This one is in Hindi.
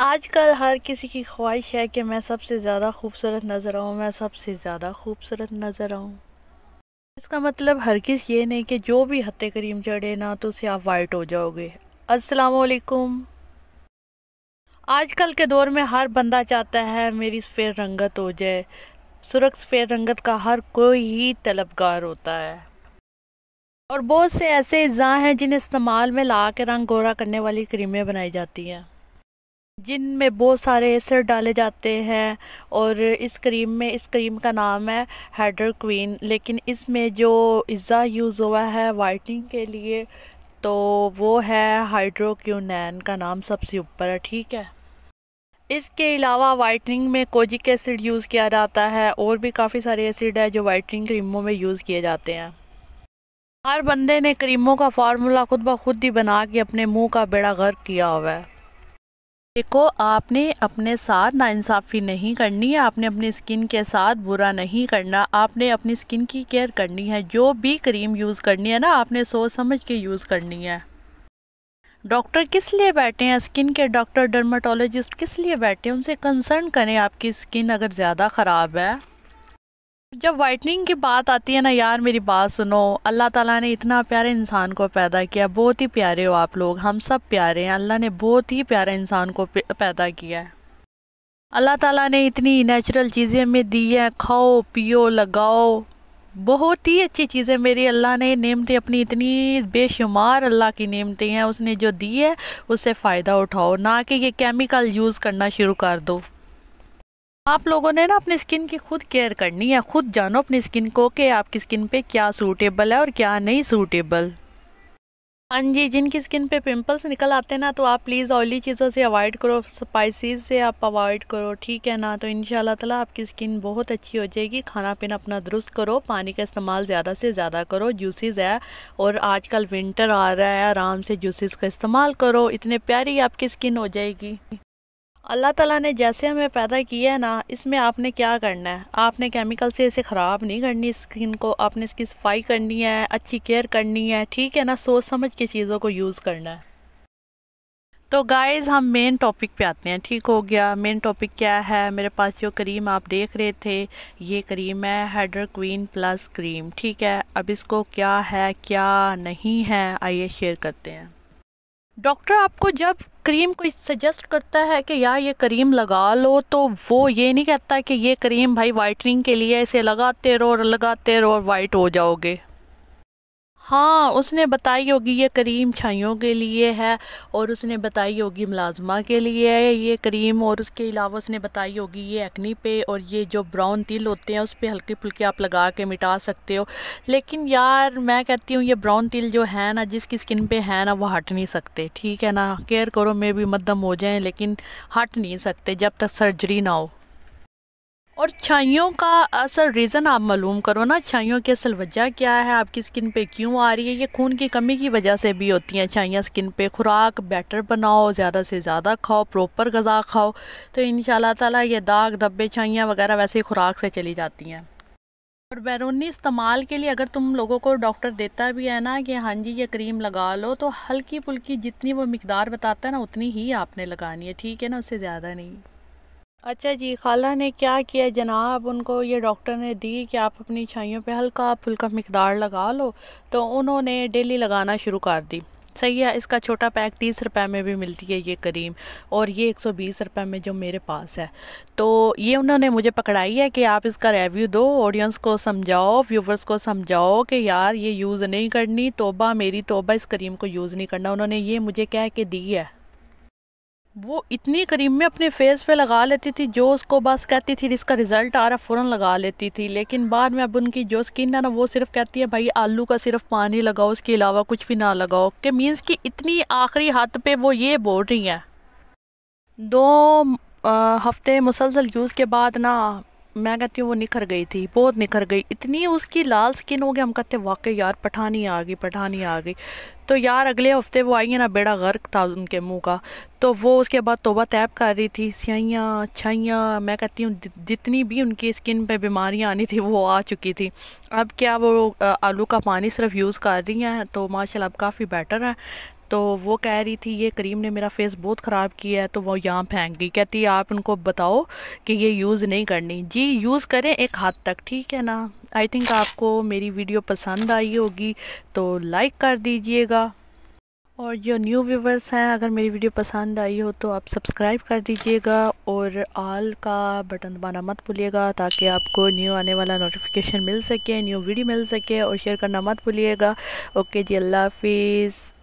आजकल हर किसी की ख्वाहिश है कि मैं सबसे ज़्यादा खूबसूरत नज़र आऊँ मैं सबसे ज़्यादा खूबसूरत नज़र आऊँ इसका मतलब हर किस ये नहीं कि जो भी हत्ते करीम चढ़े ना तो उसे आप वाइट हो जाओगे असलकुम आजकल के दौर में हर बंदा चाहता है मेरी सफ़ेद रंगत हो जाए सुरख सफ़ेद रंगत का हर कोई ही तलबगार होता है और बहुत से ऐसे अज़ा हैं जिन्हें इस्तेमाल में ला के रंग गोरा करने वाली क्रीमें बनाई जाती हैं जिन में बहुत सारे एसिड डाले जाते हैं और इस क्रीम में इस क्रीम का नाम है हेडर क्वीन लेकिन इसमें जो इज़ा यूज़ हुआ है वाइटनिंग के लिए तो वो है हाइड्रोक्यूनैन का नाम सबसे ऊपर है ठीक है इसके अलावा वाइटनिंग में कोजिक एसिड यूज़ किया जाता है और भी काफ़ी सारे एसिड है जो वाइटनिंग क्रीमों में यूज़ किए जाते हैं हर बंदे ने क्रीमों का फार्मूला खुद ब खुद ही बना के अपने मुंह का बेड़ा गर्क किया हुआ है देखो आपने अपने साथ नाइंसाफ़ी नहीं करनी है आपने अपनी स्किन के साथ बुरा नहीं करना आपने अपनी स्किन की केयर करनी है जो भी क्रीम यूज़ करनी है ना आपने सोच समझ के यूज़ करनी है डॉक्टर किस लिए बैठे हैं स्किन के डॉक्टर डर्माटोलॉजिस्ट किस लिए बैठे हैं उनसे कंसर्न करें आपकी स्किन अगर ज़्यादा ख़राब है जब वाइटनिंग की बात आती है ना यार मेरी बात सुनो अल्लाह ताला ने इतना प्यारे इंसान को पैदा किया बहुत ही प्यारे हो आप लोग हम सब प्यारे हैं अल्लाह ने बहुत ही प्यारा इंसान को पैदा किया है अल्लाह ताला ने इतनी नेचुरल चीज़ें हमें दी हैं खाओ पियो लगाओ बहुत ही अच्छी चीज़ें मेरी अल्लाह ने नेमतें अपनी इतनी बेशुमार अल्लाह की नेमतें हैं उसने जो दी है उससे फ़ायदा उठाओ ना कि ये केमिकल यूज़ करना शुरू कर दो आप लोगों ने ना अपनी स्किन की खुद केयर करनी है खुद जानो अपनी स्किन को कि आपकी स्किन पे क्या सूटेबल है और क्या नहीं सूटेबल हाँ जी जिनकी स्किन पे पिंपल्स निकल आते हैं ना तो आप प्लीज़ ऑयली चीज़ों से अवॉइड करो स्पाइसेस से आप अवॉइड करो ठीक है ना तो इन ताला आपकी स्किन बहुत अच्छी हो जाएगी खाना पीना अपना दुरुस्त करो पानी का इस्तेमाल ज़्यादा से ज़्यादा करो जूसेस है और आजकल विंटर आ रहा है आराम से जूसेस का इस्तेमाल करो इतने प्यारी आपकी स्किन हो जाएगी अल्लाह ताला ने जैसे हमें पैदा किया है ना इसमें आपने क्या करना है आपने केमिकल से इसे ख़राब नहीं करनी स्किन को आपने इसकी सफाई करनी है अच्छी केयर करनी है ठीक है ना सोच समझ के चीज़ों को यूज़ करना है तो गाइस हम मेन टॉपिक पे आते हैं ठीक हो गया मेन टॉपिक क्या है मेरे पास जो क्रीम आप देख रहे थे ये क्रीम है हेडर क्वीन प्लस क्रीम ठीक है अब इसको क्या है क्या नहीं है आइए शेयर करते हैं डॉक्टर आपको जब क्रीम कोई सजेस्ट करता है कि यार ये क्रीम लगा लो तो वो ये नहीं कहता कि ये क्रीम भाई वाइटनिंग के लिए इसे लगाते रहो और लगाते रहो और वाइट हो जाओगे हाँ उसने बताई होगी ये करीम छाइयों के लिए है और उसने बताई होगी मुलाजमा के लिए है ये करीम और उसके अलावा उसने बताई होगी ये एक्नी पे और ये जो ब्राउन तिल होते हैं उस पर हल्के फुल्के आप लगा के मिटा सकते हो लेकिन यार मैं कहती हूँ ये ब्राउन तिल जो है ना जिसकी स्किन पे है ना वो हट नहीं सकते ठीक है ना केयर करो मे भी मदम हो जाएँ लेकिन हट नहीं सकते जब तक सर्जरी ना हो और छाइयों का असल रीज़न आप मालूम करो ना छाइयों की असल वजह क्या है आपकी स्किन पे क्यों आ रही है ये खून की कमी की वजह से भी होती हैं छाइयाँ स्किन पे खुराक बेटर बनाओ ज़्यादा से ज़्यादा खाओ प्रॉपर गज़ा खाओ तो इन ताला ये दाग धब्बे छाइयाँ वगैरह वैसे ही खुराक से चली जाती हैं और बैरूनी इस्तेमाल के लिए अगर तुम लोगों को डॉक्टर देता भी है ना कि हाँ जी ये क्रीम लगा लो तो हल्की फुल्की जितनी वो मकदार बताता है ना उतनी ही आपने लगानी है ठीक है ना उससे ज़्यादा नहीं अच्छा जी खाला ने क्या किया जनाब उनको ये डॉक्टर ने दी कि आप अपनी छाइयों पे हल्का फुल्का मकदार लगा लो तो उन्होंने डेली लगाना शुरू कर दी सही है इसका छोटा पैक तीस रुपए में भी मिलती है ये करीम और ये एक सौ बीस रुपये में जो मेरे पास है तो ये उन्होंने मुझे पकड़ाई है कि आप इसका रिव्यू दो ऑडियंस को समझाओ व्यूवर्स को समझाओ कि यार ये यूज़ नहीं करनी तोबा मेरी तोबा इस करीम को यूज़ नहीं करना उन्होंने ये मुझे कह के दी है वो इतनी करीब में अपने फेस पे लगा लेती थी जो उसको बस कहती थी इसका रिज़ल्ट आ रहा फ़ौरन लगा लेती थी लेकिन बाद में अब उनकी जो स्किन है ना वो सिर्फ कहती है भाई आलू का सिर्फ पानी लगाओ उसके अलावा कुछ भी ना लगाओ कि मीन्स कि इतनी आखिरी हद पे वो ये बोल रही हैं दो आ, हफ्ते मुसलसल यूज़ के बाद ना मैं कहती हूँ वो निखर गई थी बहुत निखर गई इतनी उसकी लाल स्किन हो गई हम कहते वाकई यार पठानी आ गई पठानी आ गई तो यार अगले हफ्ते वो आई है ना बेड़ा गर्क था उनके मुंह का तो वो उसके बाद तोबा तैब कर रही थी सियाँ छाइयाँ मैं कहती हूँ जितनी भी उनकी स्किन पे बीमारियाँ आनी थी वो आ चुकी थी अब क्या वो आलू का पानी सिर्फ यूज़ कर रही हैं तो माशाल्लाह अब काफ़ी बेटर है तो वो कह रही थी ये क्रीम ने मेरा फेस बहुत ख़राब किया है तो वो यहाँ फेंक गई कहती आप उनको बताओ कि ये यूज़ नहीं करनी जी यूज़ करें एक हद तक ठीक है ना आई थिंक आपको मेरी वीडियो पसंद आई होगी तो लाइक कर दीजिएगा और जो न्यू व्यूवर्स हैं अगर मेरी वीडियो पसंद आई हो तो आप सब्सक्राइब कर दीजिएगा और आल का बटन दबाना मत भूलिएगा ताकि आपको न्यू आने वाला नोटिफिकेशन मिल सके न्यू वीडियो मिल सके और शेयर करना मत भूलिएगा ओके जी अल्लाह हाफिज़